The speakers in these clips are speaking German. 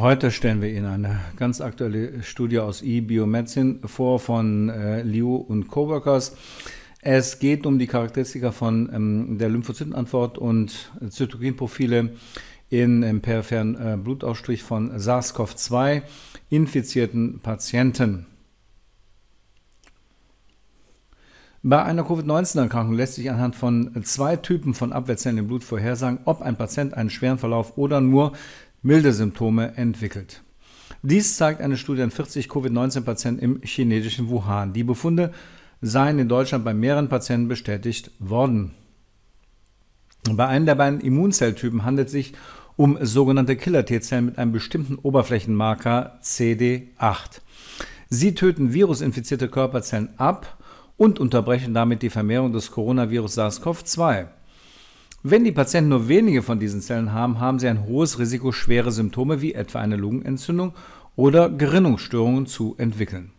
Heute stellen wir Ihnen eine ganz aktuelle Studie aus eBiomedicine vor von äh, Liu und Coworkers. Es geht um die Charakteristika von ähm, der Lymphozytenantwort und Zytokinprofile in, im peripheren äh, Blutausstrich von SARS-CoV-2 infizierten Patienten. Bei einer Covid-19-Erkrankung lässt sich anhand von zwei Typen von Abwehrzellen im Blut vorhersagen, ob ein Patient einen schweren Verlauf oder nur milde Symptome entwickelt. Dies zeigt eine Studie an 40 Covid-19-Patienten im chinesischen Wuhan. Die Befunde seien in Deutschland bei mehreren Patienten bestätigt worden. Bei einem der beiden Immunzelltypen handelt es sich um sogenannte Killer-T-Zellen mit einem bestimmten Oberflächenmarker CD8. Sie töten virusinfizierte Körperzellen ab und unterbrechen damit die Vermehrung des Coronavirus SARS-CoV-2. Wenn die Patienten nur wenige von diesen Zellen haben, haben sie ein hohes Risiko, schwere Symptome wie etwa eine Lungenentzündung oder Gerinnungsstörungen zu entwickeln.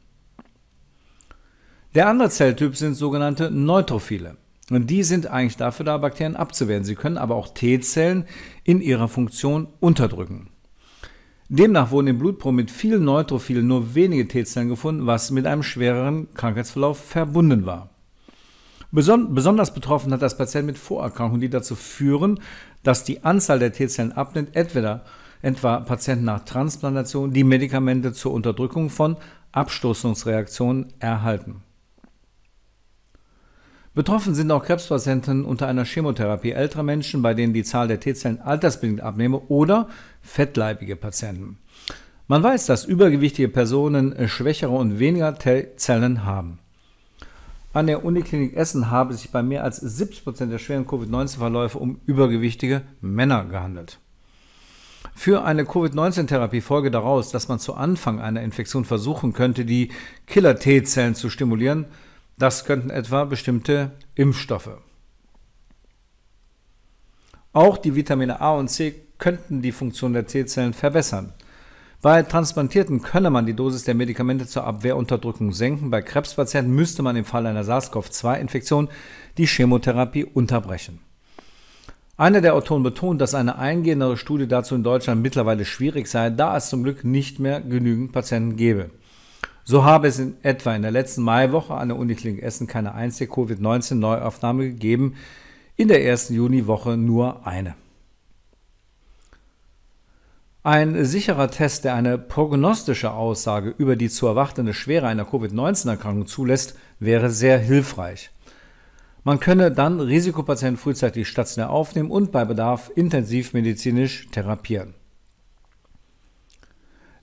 Der andere Zelltyp sind sogenannte Neutrophile. Und die sind eigentlich dafür da, Bakterien abzuwehren. Sie können aber auch T-Zellen in ihrer Funktion unterdrücken. Demnach wurden im Blutpro mit vielen Neutrophilen nur wenige T-Zellen gefunden, was mit einem schwereren Krankheitsverlauf verbunden war besonders betroffen hat das Patient mit Vorerkrankungen, die dazu führen, dass die Anzahl der T-Zellen abnimmt, entweder etwa Patienten nach Transplantation, die Medikamente zur Unterdrückung von Abstoßungsreaktionen erhalten. Betroffen sind auch Krebspatienten unter einer Chemotherapie, ältere Menschen, bei denen die Zahl der T-Zellen altersbedingt abnehme oder fettleibige Patienten. Man weiß, dass übergewichtige Personen schwächere und weniger T-Zellen haben. An der Uniklinik Essen habe sich bei mehr als 70 Prozent der schweren Covid-19-Verläufe um übergewichtige Männer gehandelt. Für eine Covid-19-Therapie folge daraus, dass man zu Anfang einer Infektion versuchen könnte, die Killer-T-Zellen zu stimulieren. Das könnten etwa bestimmte Impfstoffe. Auch die Vitamine A und C könnten die Funktion der T-Zellen verbessern. Bei Transplantierten könne man die Dosis der Medikamente zur Abwehrunterdrückung senken. Bei Krebspatienten müsste man im Fall einer SARS-CoV-2-Infektion die Chemotherapie unterbrechen. Einer der Autoren betont, dass eine eingehendere Studie dazu in Deutschland mittlerweile schwierig sei, da es zum Glück nicht mehr genügend Patienten gäbe. So habe es in etwa in der letzten Maiwoche an der Uniklinik Essen keine einzige Covid-19-Neuaufnahme gegeben, in der ersten Juniwoche nur eine. Ein sicherer Test, der eine prognostische Aussage über die zu erwartende Schwere einer Covid-19-Erkrankung zulässt, wäre sehr hilfreich. Man könne dann Risikopatienten frühzeitig stationär aufnehmen und bei Bedarf intensivmedizinisch therapieren.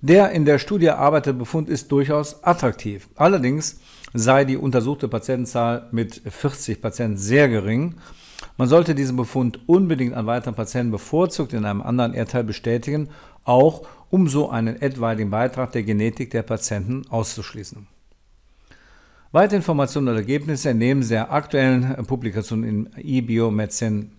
Der in der Studie erarbeitete Befund ist durchaus attraktiv. Allerdings sei die untersuchte Patientenzahl mit 40 Patienten sehr gering man sollte diesen Befund unbedingt an weiteren Patienten bevorzugt in einem anderen Erdteil bestätigen, auch um so einen etwaigen Beitrag der Genetik der Patienten auszuschließen. Weitere Informationen und Ergebnisse entnehmen Sie der aktuellen Publikation in eBiomedicine